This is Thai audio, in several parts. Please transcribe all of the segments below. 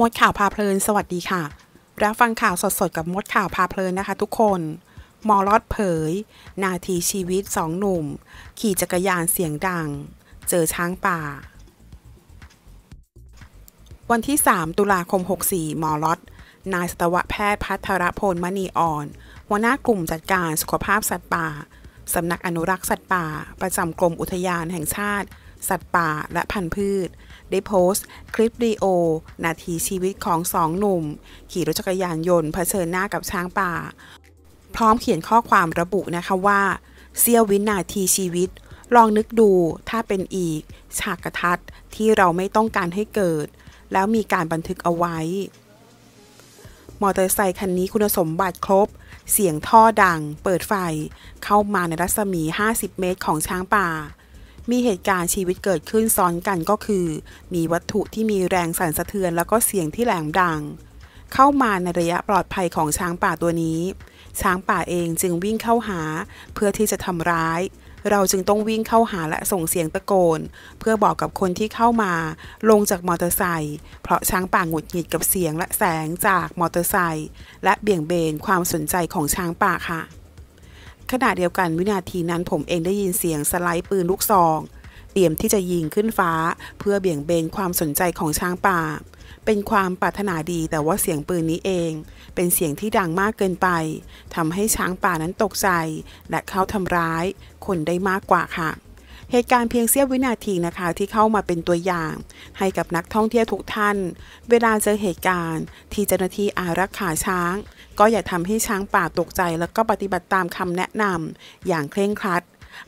มดข่าวพาเพลินสวัสดีค่ะรับฟังข่าวสดสดกับมดข่าวพาเพลินนะคะทุกคนมอลอดเผย นาทีชีวิตสองหนุ่ม ขี่จักรยานเสียงดัง เจอช้างป่า วันที่ 3 ตุลาคม 64มอลอดนายสัตวแพทย์พัทรพลมณีอ่อนหัวหน้ากลุ่มจัดการสุขภาพสัตว์ป่าสำนักอนุรักษ์สัตว์ป่าประจำกรมอุทยานแห่งชาติสัตว์ป่าและพันธุ์พืช ได้โพสต์คลิปวิดีโอนาทีชีวิตของสองหนุ่ม ขี่รถจักรยานยนต์เผชิญหน้ากับช้างป่า พร้อมเขียนข้อความระบุนะคะว่า เสี้ยววินาทีชีวิต ลองนึกดูถ้าเป็นอีก ฉากกระทัดที่เราไม่ต้องการให้เกิด แล้วมีการบันทึกเอาไว้ มอเตอร์ไซคันนี้คุณสมบัติครบ เสียงท่อดัง เปิดไฟเข้ามาในรัศมี 50 เมตรของช้างป่ามีเหตุการณ์ชีวิตเกิดขึ้นซ้อนกันก็คือ มีวัตถุที่มีแรงสั่นสะเทือนแล้วก็เสียงที่แหลมดัง เข้ามาในระยะปลอดภัยของช้างป่าตัวนี้ ช้างป่าเองจึงวิ่งเข้าหา เพื่อที่จะทำร้าย เราจึงต้องวิ่งเข้าหาและส่งเสียงตะโกน เพื่อบอกกับคนที่เข้ามา ลงจากมอเตอร์ไซค์เพราะช้างป่าหงุดหงิดกับเสียง และแสงจากมอเตอร์ไซค์และเบี่ยงเบนความสนใจของช้างป่าค่ะขณะเดียวกันวินาทีนั้นผมเองได้ยินเสียงสไลด์ปืนลูกซอง เตรียมที่จะยิงขึ้นฟ้า เพื่อเบี่ยงเบนความสนใจของช้างป่า เป็นความปรารถนาดีแต่ว่าเสียงปืนนี้เอง เป็นเสียงที่ดังมากเกินไปทำให้ช้างป่านั้นตกใจ และเขาทำร้าย คนได้มากกว่าค่ะเหตุการณ์เพียงเสี้ยววินาทีนะคะที่เข้ามาเป็นตัวอย่าง ให้กับนักท่องเที่ยวทุกท่าน เวลาเจอเหตุการณ์ ที่เจ้าหน้าที่อารักขาช้าง ก็อย่าทำให้ช้างป่าตกใจแล้วก็ปฏิบัติตามคำแนะนำอย่างเคร่งครัด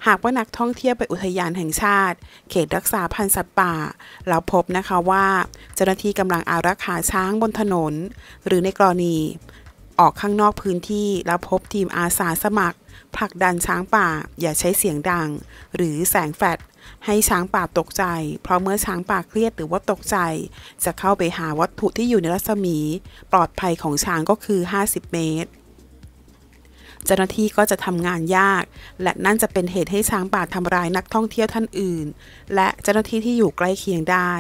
หากว่านักท่องเที่ยวไปอุทยานแห่งชาติ เขตรักษาพันธุ์สัตว์ป่าเราพบนะคะว่าเจ้าหน้าที่กำลังอารักขาช้างบนถนน หรือในกรณี ออกข้างนอกพื้นที่แล้วพบทีมอาสาสมัครผลักดันช้างป่าอย่าใช้เสียงดังหรือแสงแฟลชให้ช้างป่าตกใจ เพราะเมื่อช้างป่าเครียดหรือว่าตกใจ จะเข้าไปหาวัตถุที่อยู่ในรัศมี ปลอดภัยของช้างก็คือ 50 เมตร เจ้าหน้าที่ก็จะทำงานยาก และนั่นจะเป็นเหตุให้ช้างป่าทำร้ายนักท่องเที่ยวท่านอื่น และเจ้าหน้าที่ที่อยู่ใกล้เคียงได้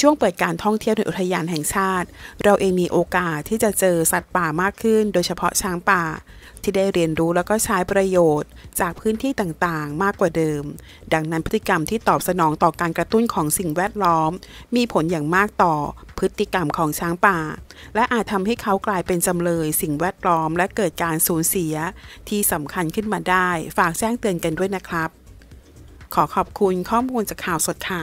ช่วงเปิดการท่องเที่ยวในอุทยานแห่งชาติ เราเองมีโอกาสที่จะเจอสัตว์ป่ามากขึ้น โดยเฉพาะช้างป่า ที่ได้เรียนรู้แล้วก็ใช้ประโยชน์ จากพื้นที่ต่างๆ มากกว่าเดิม ดังนั้นพฤติกรรมที่ตอบสนองต่อการกระตุ้นของสิ่งแวดล้อม มีผลอย่างมากต่อ พฤติกรรมของช้างป่า และอาจทำให้เขากลายเป็นจำเลยสิ่งแวดล้อมและเกิดการสูญเสีย ที่สำคัญขึ้นมาได้ฝากแจ้งเตือนกันด้วยนะครับ ขอขอบคุณข้อมูลจากข่าวสดค่ะ